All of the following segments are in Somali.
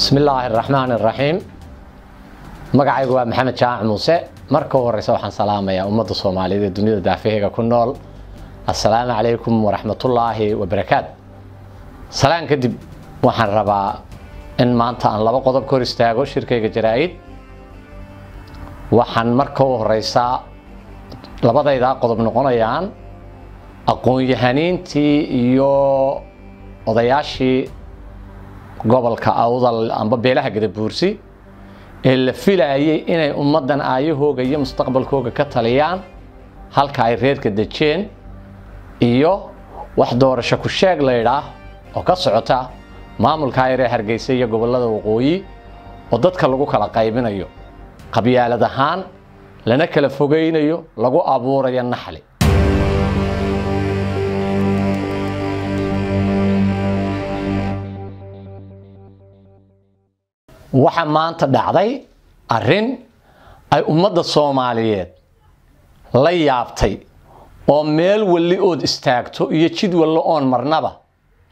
bismi illaahi araxmaan araxiim magacaygu waa maxamed jaamac muuse marka u horreysa waxaan salaamayaa ummadda soomaaliyeed ee dunida daafaheyga ku nool assalaamu calaykum waraxmatullaahi wabarakaat salaan kadib waxaan rabaa in maanta aan laba qodob ka hor istaago shirkayga jaraa-id waxaan marka u horeysaa labadaydaa qodob noqonayaan aqoon-yahaniintii iyo odayaashii gobolka awdal amba beelaha gadabuursi ee la filaayay inay ummaddan aayahooga iyo mustaqbalkooga ka taliyaan halka ay reerka dejeen iyo wax doorasho ku sheeg laydhaah oo ka socota maamulka ayree hargeysa iyo gobollada waqooyi oo dadka lagu kala qaybinayo qabyaalad ahaan lana kala fogaynayo lagu abuurayo naxli waxaa maanta dhacday arrin ay ummadda soomaaliyeed la yaabtay oo meel walli ood istaagto iyo jid wallo oon marnaba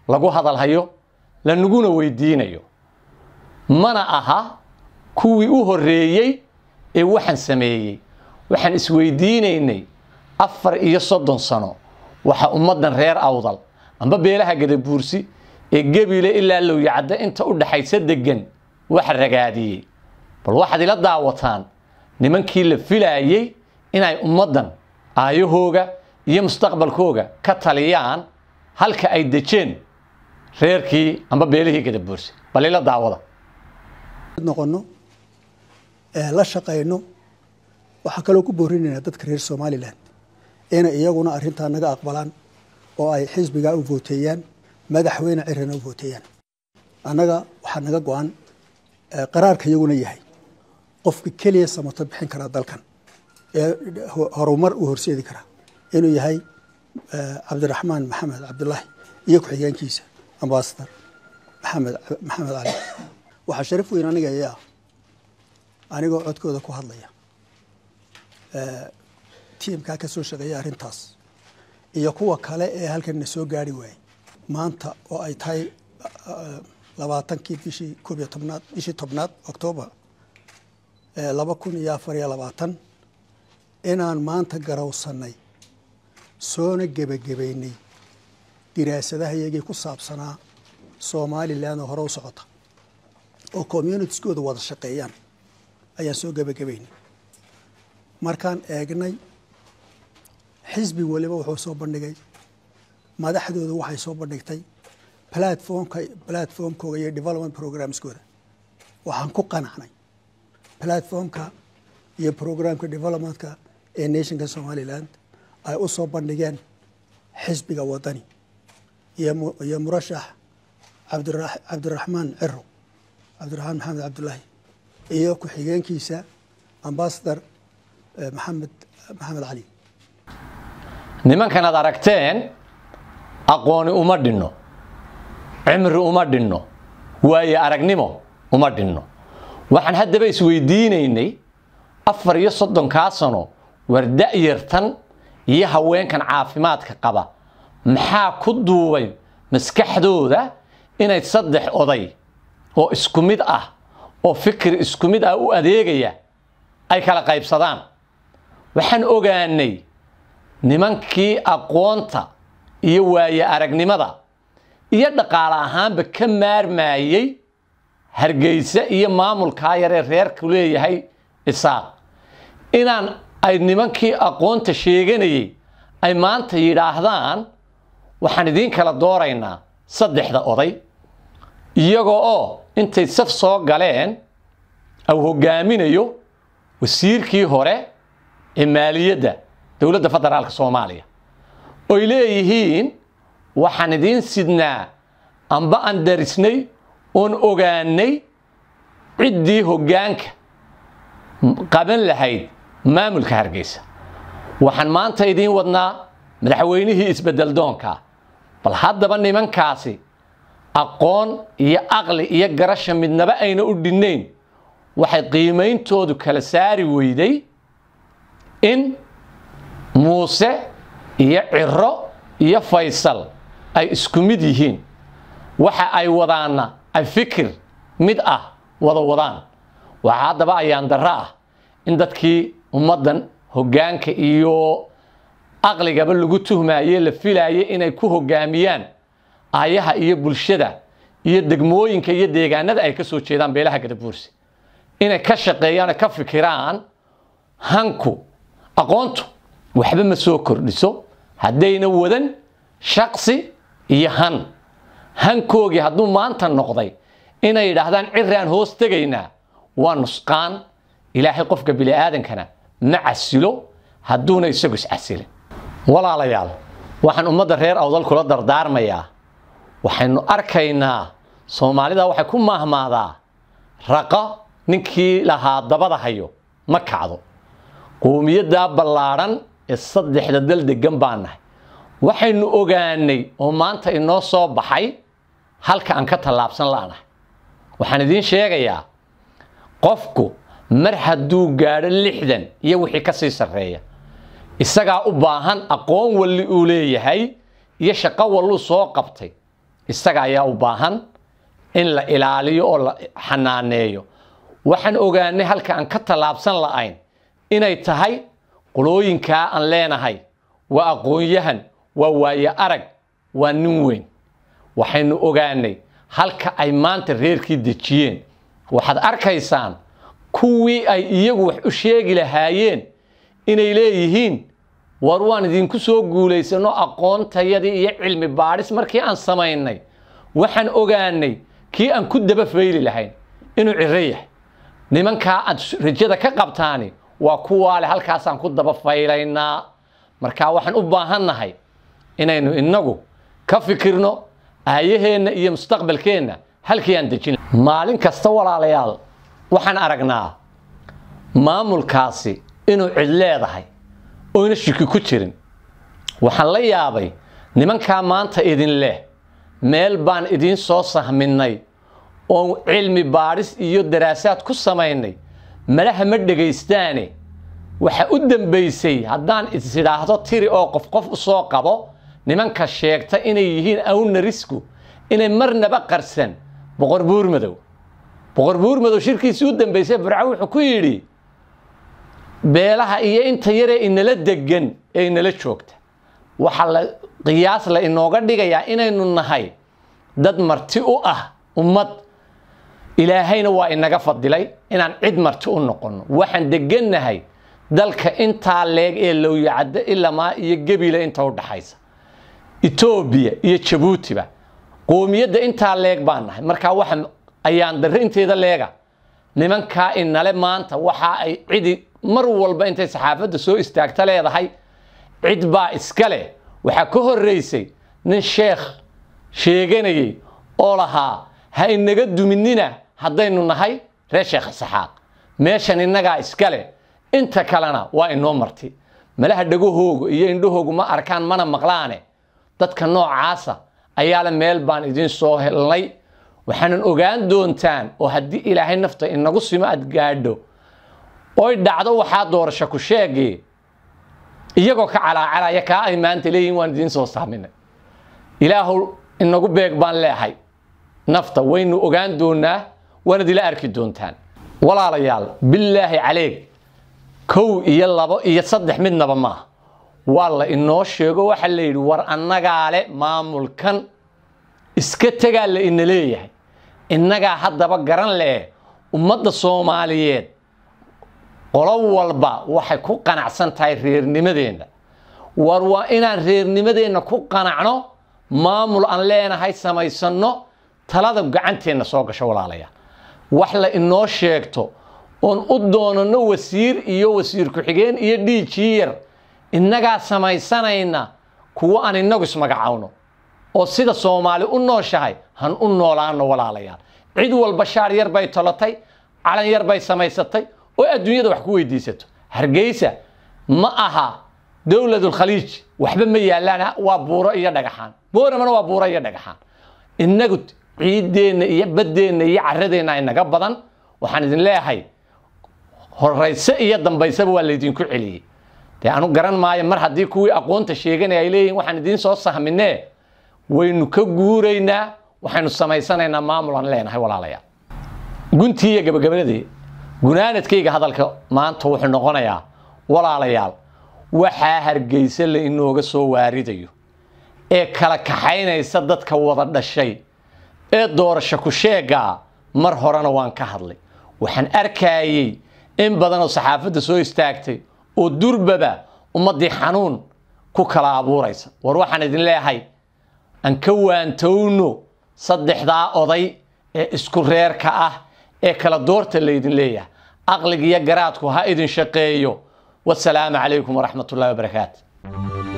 lagu hadalhayo lanaguna weydiinayo mana aha kuwii u horreeyey ee waxaan sameeyey waxaan isweydiinaynay afar iyo soddon sano waxaa ummaddan reer awdal amba beelaha gadabuursi ee gebile ilaa lowyacadda inta u dhaxaysa deggan wax ragaadiyey bal waxaad ila daawataan nimankii la filaayey inay ummaddan aayahooga iyo mustaqbalkooga ka taliyaan halka ay dejeen reerkii amba beelihii gadaboorse bal ila daawada noqono la shaqayno waxaa kaloo ku boorinaynaa dadka reer somalilan inay iyaguna arrintaa naga aqbalaan oo ay xisbigaa u vooteeyaan madaxweyne cirana u vooteeyaan annaga waxaa naga go-an qaraarka iyaguna yahay qofka keliya samato bixin karaa dalkan ee horumar uu horseedi karaa inuu yahay cabdiraxmaan maxamed cabdulaahi iyo ku-xigeenkiisa ambasadar maxamed maxamed cali waxaa sharaf weyn aniga ayaa anigoo codkooda ku hadlaya tiimkaa ka soo shaqeeya arrintaas iyo kuwa kale ee halkan na soo gaari waayey maanta oo ay tahay labaatankii bishii koob iyo tobnaad bishii tobnaad octoobar ee laba kun iyo afar iyo labaatan inaan maanta garowsanay soona gebagabaynay diraasadaha iyagii ku saabsanaa somalilan oo hore u socota oo communitieskooda wada shaqeeyaan ayaan soo gebagabaynay markaan eegnay xisbi waliba wuxuu soo bandhigay madaxdooda waxay soo bandhigtay platformka platformkooda iyo development programskooda waxaan ku qanacnay platformka iyo programka developmentka ee nationka somalilan ay u bandhigeen xisbiga wadani iyo murashax cabdiraxmaan ciro cabdiraxmaan maxamed cabdulaahi iyo ku-xigeenkiisa ambasador eh, maxamed maxamed cali nimankan aragteen aqooni uma dhinno cimri uma dhinno waayo aragnimo uma dhinno waxaan haddaba isweydiinaynay afar iyo soddonkaa sano war da'yartan iyo haweenkan caafimaadka qaba maxaa ku duubay maskaxdooda inay saddex oday oo isku mid ah oo fikir isku mid ah u adeegaya ay kala qaybsadaan waxaan ogaanay nimankii aqoonta iyo waaye aragnimada iyo dhaqaale ahaanba ka maarmaayey hargeysa iyo maamulkaa yaree reerku leeyahay isaaq inaan ay nimankii aqoonta sheeganayay ay maanta yidhaahdaan waxaan idiin kala dooraynaa saddexda oday iyagoo oo oh, intay saf soo galeen au hoggaaminayo wasiirkii hore ee maaliyadda dowladda federaalka soomaaliya oy leeyihiin waxaan idiin sidnaa amba aan darisnay oon ogaanay ciddii hoggaanka qaban lahayd maamulka hargeysa waxaan maanta idiin wadnaa madaxweynihii isbeddel doonkaa bal haddaba nimankaasi aqoon iyo aqli iyo garasha midnaba ayna u dhinnayn waxay qiimayntoodu kala saari weyday in muuse iyo ciro iyo faysal ay isku mid yihiin waxa ay wadaanna ay fikir mid ah wada wadaan waxaa haddaba ayaan darro ah in dadkii ummaddan hoggaanka iyo aqligaba lagu tuhmaaye la filaye inay ku hoggaamiyaan aayaha iyo bulshada iyo degmooyinka iyo deegaanada ay ka soo jeedaan beelaha gadabuurse inay ka shaqeeyaan oo ka fikiraan hanku aqoontu waxba ma soo kordhiso haddayna wadan shaqsi iyo han hankoogii hadduu maanta noqday inay yidhaahdaan ciraan hoos tegaynaa waa nusqaan ilaahay qofka bini aadankana ma casilo hadduuna isagu iscasilin walaalayaal waxaan ummadda reer awdal kula dardaarmayaa waxaynu arkaynaa soomaalida waxay ku maahmaadaa raqo ninkii lahaa dabada hayo ma kacdo qowmiyaddaa ballaadhan ee saddexda dal deggan baa nahay waxaynu ogaanay oo maanta inoo soo baxay halka aan ka tallaabsan la'nahay waxaan idiin sheegayaa qofku mar hadduu gaadho lixdan iyo wixii ka sii sarreeya isagaa u baahan aqoon walli uu leeyahay iyo shaqo walluu soo qabtay isaga ayaa u baahan in la ilaaliyo oo la xanaaneeyo waxaan ogaanay halka aan ka tallaabsan la'ayn inay tahay qulooyinkaa aan leenahay waa aqoonyahan waa waaye arag waa nin weyn waxaynu ogaanay halka ay maanta reerkii dejiyeen waxaad arkaysaan kuwii ay iyagu wax u sheegi lahaayeen inay leeyihiin war waan idinku soo guulaysano aqoontayadii iyo cilmi baadhis markii aan samaynay waxaan ogaanay kii aan ku daba fayli lahayn inuu ciro yahay nimankaa aad rajada ka qabtaani waa kuwaale halkaasaan ku daba faylaynaa markaa waxaan u baahan nahay inaynu innagu ka fikirno aayaheenna iyo mustaqbalkeenna halkii aan dejin maalin kasta walaalayaal waxaan aragnaa maamulkaasi inuu cid leedahay oyna shiki ku jirin waxaan la yaabay nimankaa maanta idin leh meel baan idiin soo sahminnay oo cilmi baadhis iyo daraasaad ku samaynay malaha ma dhegaystaane waxa u dembaysay haddaan isidhaahdo tiri oo qof qof u soo qabo nimanka sheegta inay yihiin awnarisku inay marnaba qarsan boqor buurmadow boqor buurmadow shirkiisii u dambaysay fircawn wuxuu ku yidhi beelaha iyo inta yaree inala degan ee inala joogta waxaa la qiyaas la inooga dhigayaa inaynu nahay dad marti u ah ummad ilaahayna waa inaga fadilay inaan cid marti u noqonno waxaan degannahay dalka intaa leeg ee lowyacaddo ilamaa iyo gebila inta u dhaxaysa etoobiya iyo jabuutiba qowmiyadda intaa leeg baan nahay markaa waxa ayaan darrinteeda leega nimankaa inale maanta waxa ay cidi mar walba intay saxaafadda soo istaagta leedahay cid baa iska leh waxaa ka horraysay nin sheekh sheeganayay oo lahaa ha inaga duminina haddaynu nahay reer sheekh saxaaq meeshan innagaa iska leh inta kalena waa inoo marti malaha dhagahooga iyo indhahoogu ma arkaan mana maqlaane dadka noocaasa ayaala meel baan idin soo helnay waxaanan ogaan doontaan oo haddii ilaahay nafta inagu simo aad gaadho oy dhacdo waxaa doorasho ku sheegee iyagoo ka calaacelaya kaa ay maanta leeyihin waan idiin soo saaminay ilaahow inagu beeg baan leehay nafta waynu ogaan doonaa waanad ila arki doontaan walaalayaal bilaahi caleeg kow iyo labo iyo saddex midnaba maaha waa la inoo sheego waxa la yidhi war annagaale maamulkan iska tegaa la ina leeyahay innagaa haddaba garan le'e ummadda soomaaliyeed qolo walba waxay ku qanacsan tahay reernimadeenna war waa inaan reernimadeenna ku qanacno maamul aan leenahay samaysanno talada gacanteenna soo gasho walaalayaal wax la inoo sheegto oon u doonanno wasiir iyo wasiir ku-xigeen iyo dhiijii yar innagaa samaysanayna kuwo aan innagu ismagacawno oo sida soomaali u nooshahay han u noolaano walaalayaal cid walba shaar yar bay tolotay calan yar bay samaysatay oo adduunyada wax ku weydiisato hargeysa ma aha dowladulkhaliij waxba ma yaallaan waa buuro iyo dhagaxaan booramana waa buuro iyo dhagaxaan innagu ciiddeenna iyo baddeenna iyo carradeenna inaga badan waxaan idin leeyahay horayse iyo dambaysaba waa laydinku celiyey dee anu garan maayo mar haddii kuwii aqoonta sheeganaya ay leeyihin waxaan idiin soo sahminee waynu ka guuraynaa waxaynu samaysanaynaa maamul aan leenahay walaalayaal guntii iyo gabagabadii gunaanadkayga hadalka maanta wuxuu noqonayaa walaalayaal waxaa hargeysa la inooga soo waaridayo ee kala kaxaynaysa dadka wada dhashay ee doorasho ku sheegaa mar horena waan ka hadlay waxaan arkaayey in badanoo saxaafadda soo istaagtay oo durbaba ummaddii xanuun ku kala abuuraysa war waxaan idin leeyahay aan ka waantowno saddexdaa oday ee isku reerka ah ee kala doorta laydin leeyahay aqliga iyo garaadku ha idin shaqeeyo wasalaamu calaykum waraxmatullahi wabarakaatu